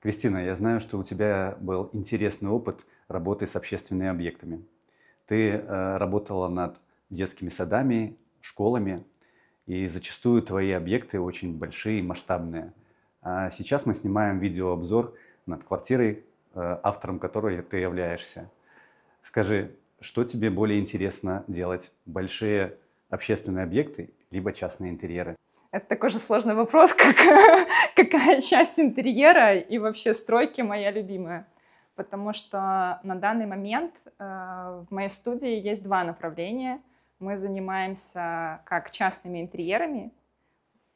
Кристина, я знаю, что у тебя был интересный опыт работы с общественными объектами. Ты э, работала над детскими садами, школами, и зачастую твои объекты очень большие и масштабные. А сейчас мы снимаем видеообзор над квартирой, э, автором которой ты являешься. Скажи, что тебе более интересно делать? Большие общественные объекты либо частные интерьеры? Это такой же сложный вопрос, как какая часть интерьера и вообще стройки моя любимая. Потому что на данный момент э, в моей студии есть два направления. Мы занимаемся как частными интерьерами,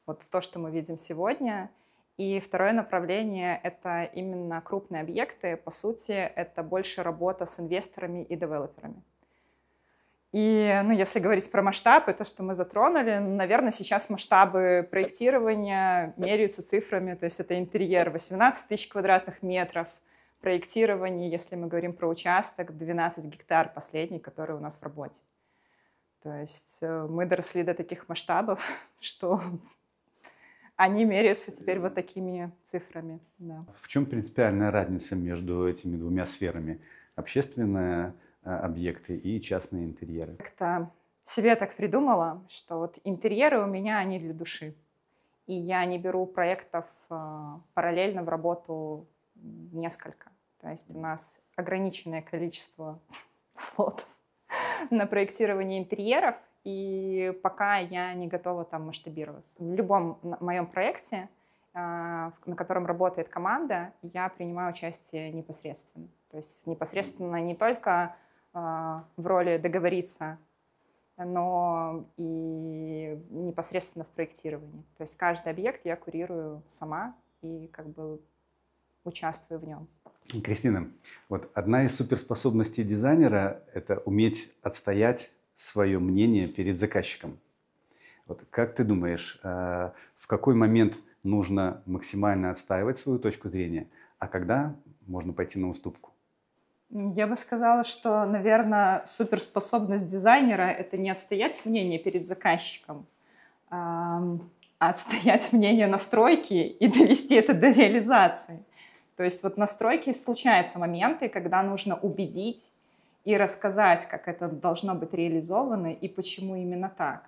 вот то, что мы видим сегодня. И второе направление — это именно крупные объекты. По сути, это больше работа с инвесторами и девелоперами. И, ну, если говорить про масштабы, то, что мы затронули, ну, наверное, сейчас масштабы проектирования меряются цифрами, то есть это интерьер 18 тысяч квадратных метров, проектирование, если мы говорим про участок, 12 гектар последний, который у нас в работе. То есть э, мы доросли до таких масштабов, что они меряются теперь вот такими цифрами. Да. В чем принципиальная разница между этими двумя сферами? Общественная Э, объекты и частные интерьеры. Как-то себе так придумала, что вот интерьеры у меня, они для души. И я не беру проектов э, параллельно в работу несколько. То есть у нас ограниченное количество слотов на проектирование интерьеров, и пока я не готова там масштабироваться. В любом моем проекте, э, на котором работает команда, я принимаю участие непосредственно. То есть непосредственно не только а, в роли договориться, но и непосредственно в проектировании. То есть каждый объект я курирую сама и как бы участвую в нем. Кристина, вот одна из суперспособностей дизайнера – это уметь отстоять свое мнение перед заказчиком. Вот как ты думаешь, э, в какой момент нужно максимально отстаивать свою точку зрения, а когда можно пойти на уступку? Я бы сказала, что, наверное, суперспособность дизайнера — это не отстоять мнение перед заказчиком, а отстоять мнение настройки и довести это до реализации. То есть вот на стройке случаются моменты, когда нужно убедить и рассказать, как это должно быть реализовано и почему именно так.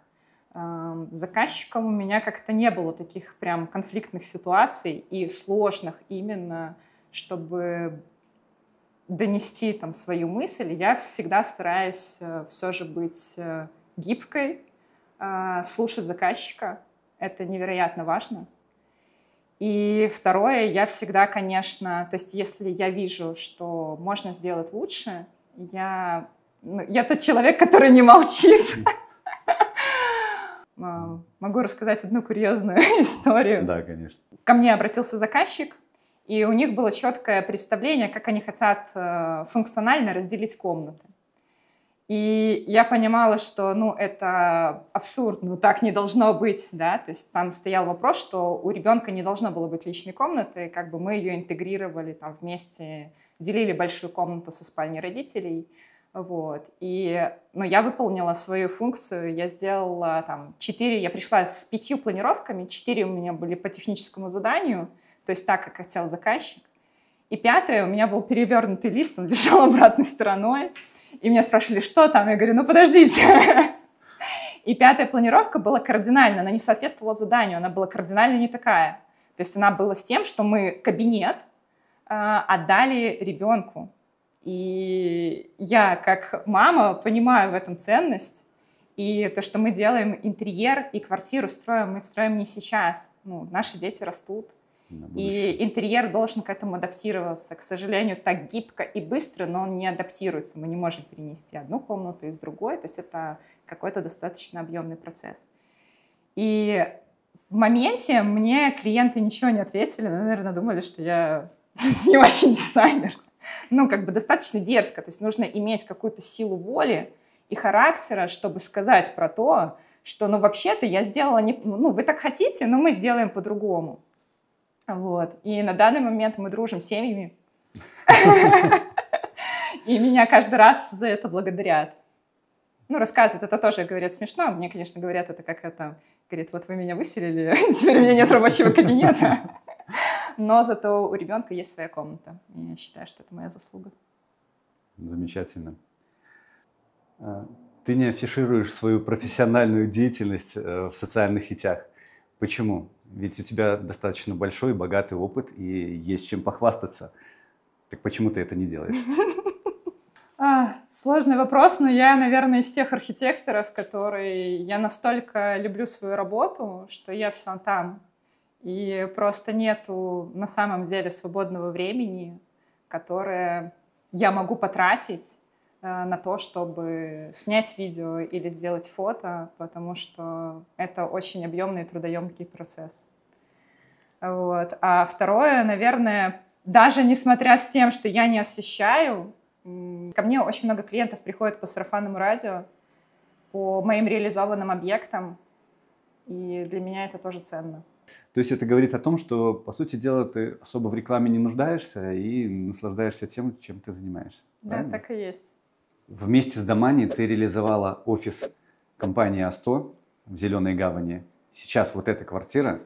Заказчиком у меня как-то не было таких прям конфликтных ситуаций и сложных именно, чтобы донести там свою мысль, я всегда стараюсь э, все же быть э, гибкой, э, слушать заказчика. Это невероятно важно. И второе, я всегда, конечно, то есть если я вижу, что можно сделать лучше, я, ну, я тот человек, который не молчит. Могу рассказать одну курьезную историю. Да, конечно. Ко мне обратился заказчик, и у них было четкое представление, как они хотят э, функционально разделить комнаты. И я понимала, что, ну, это абсурд, ну, так не должно быть, да, то есть там стоял вопрос, что у ребенка не должно было быть личной комнаты, как бы мы ее интегрировали там вместе, делили большую комнату со спальней родителей, вот, и, ну, я выполнила свою функцию, я сделала там четыре, я пришла с пятью планировками, четыре у меня были по техническому заданию – то есть так, как хотел заказчик. И пятое, у меня был перевернутый лист, он лежал обратной стороной, и меня спрашивали, что там? Я говорю, ну подождите. И пятая планировка была кардинально, она не соответствовала заданию, она была кардинально не такая. То есть она была с тем, что мы кабинет э, отдали ребенку. И я как мама понимаю в этом ценность. И то, что мы делаем интерьер и квартиру строим, мы строим не сейчас. Ну, наши дети растут. И интерьер должен к этому адаптироваться. К сожалению, так гибко и быстро, но он не адаптируется. Мы не можем перенести одну комнату из другой. То есть это какой-то достаточно объемный процесс. И в моменте мне клиенты ничего не ответили. Но, наверное, думали, что я не очень дизайнер. Ну, как бы достаточно дерзко. То есть нужно иметь какую-то силу воли и характера, чтобы сказать про то, что, ну, вообще-то я сделала не... Ну, вы так хотите, но мы сделаем по-другому. Вот. И на данный момент мы дружим с семьями. И меня каждый раз за это благодарят. Ну, рассказывают, это тоже говорят смешно. Мне, конечно, говорят это как это... Говорит, вот вы меня выселили, теперь у меня нет рабочего кабинета. Но зато у ребенка есть своя комната. И я считаю, что это моя заслуга. Замечательно. А, ты не афишируешь свою профессиональную деятельность э, в социальных сетях. Почему? Ведь у тебя достаточно большой, богатый опыт и есть чем похвастаться. Так почему ты это не делаешь? А, сложный вопрос, но я, наверное, из тех архитекторов, которые я настолько люблю свою работу, что я вся там. И просто нету на самом деле свободного времени, которое я могу потратить Э, на то, чтобы снять видео или сделать фото, потому что это очень объемный и трудоемкий процесс. Вот. А второе, наверное, даже несмотря с тем, что я не освещаю, ко мне очень много клиентов приходит по сарафанному радио, по моим реализованным объектам, и для меня это тоже ценно. То есть это говорит о том, что, по сути дела, ты особо в рекламе не нуждаешься и наслаждаешься тем, чем ты занимаешься. Да, правильно? так и есть. Вместе с Домани ты реализовала офис компании А100 в Зеленой Гавани. Сейчас вот эта квартира.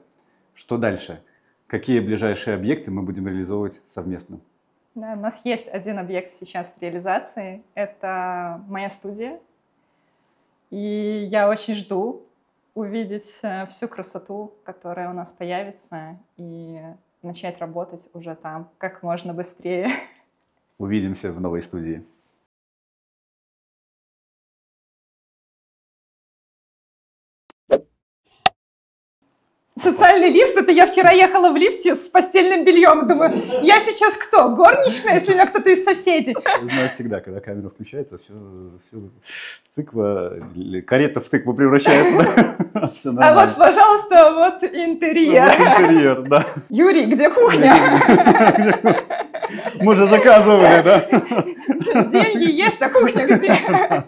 Что дальше? Какие ближайшие объекты мы будем реализовывать совместно? Да, у нас есть один объект сейчас в реализации. Это моя студия. И я очень жду увидеть э, всю красоту, которая у нас появится, и начать работать уже там как можно быстрее. Увидимся в новой студии. Социальный лифт, это я вчера ехала в лифте с постельным бельем, думаю, я сейчас кто, горничная, если у меня кто-то из соседей? Я знаю всегда, когда камера включается, все, все тыква, карета в тыкву превращается. А, а вот, пожалуйста, вот интерьер. интерьер, да. Юрий, где кухня? Мы же заказывали, да? Деньги есть, а кухня где?